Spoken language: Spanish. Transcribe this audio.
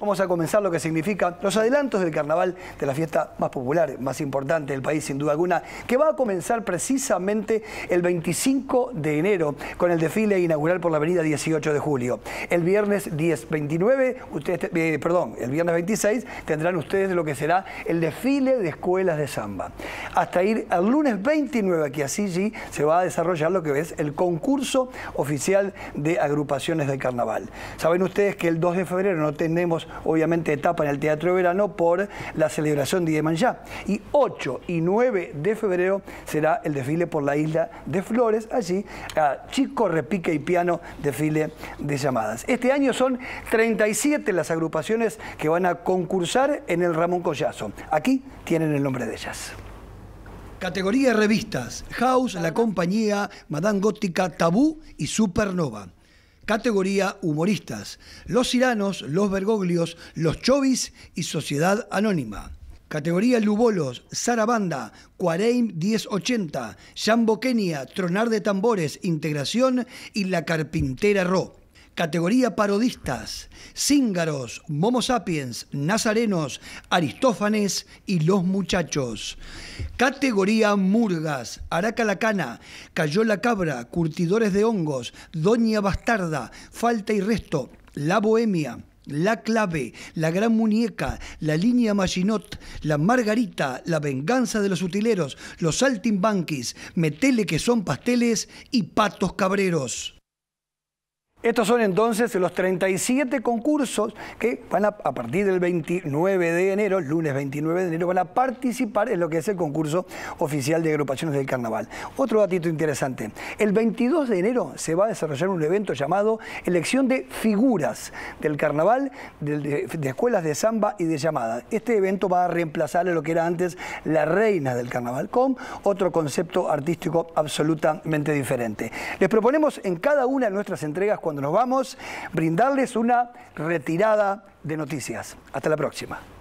Vamos a comenzar lo que significa los adelantos del carnaval de la fiesta más popular, más importante del país sin duda alguna, que va a comenzar precisamente el 25 de enero con el desfile inaugural por la avenida 18 de julio. El viernes 10, 29, ustedes, eh, perdón, el viernes 26 tendrán ustedes lo que será el desfile de escuelas de samba. Hasta ir al lunes 29 aquí a Sigi se va a desarrollar lo que es el concurso oficial de agrupaciones del carnaval. Saben ustedes que el 2 de febrero no tenemos obviamente etapa en el Teatro de Verano por la celebración de Iemanjá. Y 8 y 9 de febrero será el desfile por la isla de Flores, allí Chico Repique y Piano, desfile de llamadas. Este año son 37 las agrupaciones que van a concursar en el Ramón Collazo. Aquí tienen el nombre de ellas. Categoría revistas, House, La Compañía, Madame Gótica, Tabú y Supernova categoría humoristas, los ciranos, los bergoglios, los chovis y sociedad anónima. Categoría Lubolos, Sarabanda, Cuareim 1080, Jambo Kenia, Tronar de Tambores, Integración y La Carpintera Ro categoría parodistas, cíngaros, Momo sapiens, nazarenos, Aristófanes y los muchachos. Categoría murgas, Araca la cana, Cayó la cabra, Curtidores de hongos, Doña bastarda, Falta y resto, La bohemia. La clave, la gran muñeca, la línea Maginot, la margarita, la venganza de los utileros, los saltimbanquis, metele que son pasteles y patos cabreros. Estos son entonces los 37 concursos que van a, partir del 29 de enero, lunes 29 de enero, van a participar en lo que es el concurso oficial de agrupaciones del carnaval. Otro datito interesante, el 22 de enero se va a desarrollar un evento llamado Elección de Figuras del Carnaval, de, escuelas de samba y de llamada. Este evento va a reemplazar a lo que era antes la reina del carnaval, con otro concepto artístico absolutamente diferente. Les proponemos en cada una de nuestras entregas cuando nos vamos, brindarles una retirada de noticias. Hasta la próxima.